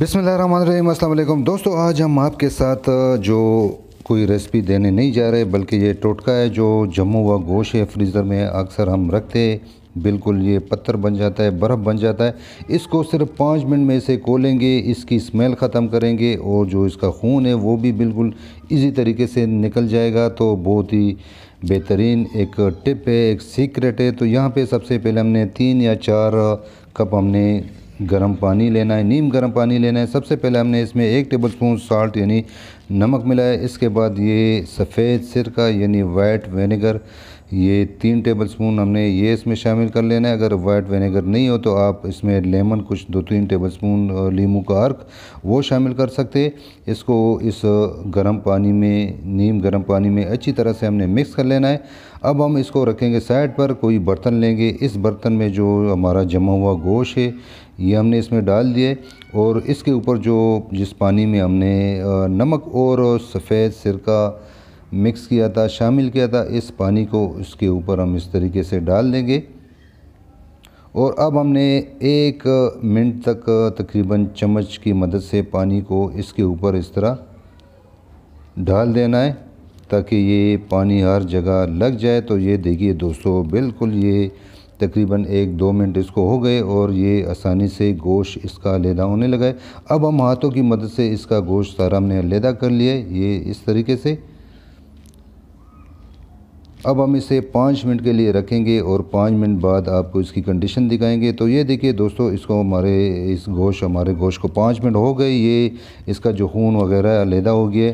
बिसमीम दोस्तों आज हम आपके साथ जो कोई रेसिपी देने नहीं जा रहे बल्कि ये टोटका है जो जम्मू हुआ गोश है फ्रीज़र में अक्सर हम रखते बिल्कुल ये पत्थर बन जाता है बर्फ़ बन जाता है इसको सिर्फ पाँच मिनट में इसे खोलेंगे इसकी स्मेल ख़त्म करेंगे और जो इसका खून है वो भी बिल्कुल इजी तरीके से निकल जाएगा तो बहुत ही बेहतरीन एक टिप है एक सीक्रेट है तो यहाँ पे सबसे पहले हमने तीन या चार कप हमने गर्म पानी लेना है नीम गर्म पानी लेना है सबसे पहले हमने इसमें एक टेबल स्पून साल्ट यानी नमक मिलाया इसके बाद ये सफ़ेद सिरका यानी वाइट वेनेगर ये तीन टेबल स्पून हमने ये इसमें शामिल कर लेना है अगर वाइट वेनेगर नहीं हो तो आप इसमें लेमन कुछ दो तीन टेबल स्पून लीमू का अर्क वो शामिल कर सकते इसको इस गर्म पानी में नीम गर्म पानी में अच्छी तरह से हमने मिक्स कर लेना है अब हम इसको रखेंगे साइड पर कोई बर्तन लेंगे इस बर्तन में जो हमारा जमा हुआ गोश है ये हमने इसमें डाल दिए और इसके ऊपर जो जिस पानी में हमने नमक और सफ़ेद सिरका मिक्स किया था शामिल किया था इस पानी को इसके ऊपर हम इस तरीके से डाल देंगे और अब हमने एक मिनट तक तकरीबन चम्मच की मदद से पानी को इसके ऊपर इस तरह डाल देना है ताकि ये पानी हर जगह लग जाए तो ये देखिए दोस्तों बिल्कुल ये तकरीबन एक दो मिनट इसको हो गए और ये आसानी से गोश इसका लेदा होने लगा है अब हम हाथों की मदद से इसका गोश्त सारा हमने लेदा कर लिया ये इस तरीके से अब हम इसे पाँच मिनट के लिए रखेंगे और पाँच मिनट बाद आपको इसकी कंडीशन दिखाएंगे तो ये देखिए दोस्तों इसको हमारे इस गोश्त हमारे गोश को पाँच मिनट हो गए ये इसका जो खून वगैरह अलहदा हो गया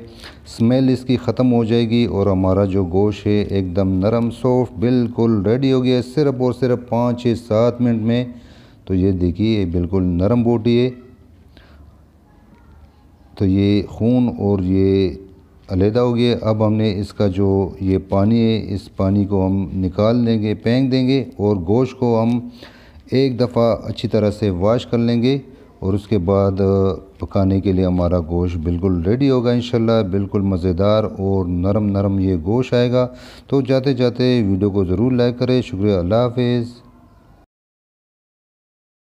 स्मेल इसकी ख़त्म हो जाएगी और हमारा जो गोश है एकदम नरम सॉफ्ट बिल्कुल रेडी हो गया सिर्फ और सिर्फ पाँच छः सात मिनट में तो ये देखिए बिल्कुल नरम बोटी है तो ये खून और ये अलहदा हो गया अब हमने इसका जो ये पानी है इस पानी को हम निकाल लेंगे फेंक देंगे और गोश्त को हम एक दफ़ा अच्छी तरह से वाश कर लेंगे और उसके बाद पकाने के लिए हमारा गोश्त बिल्कुल रेडी होगा इन बिल्कुल मज़ेदार और नरम नरम ये गोश्त आएगा तो जाते जाते वीडियो को ज़रूर लाइक करें शुक्रिया अल्लाह हाफिज़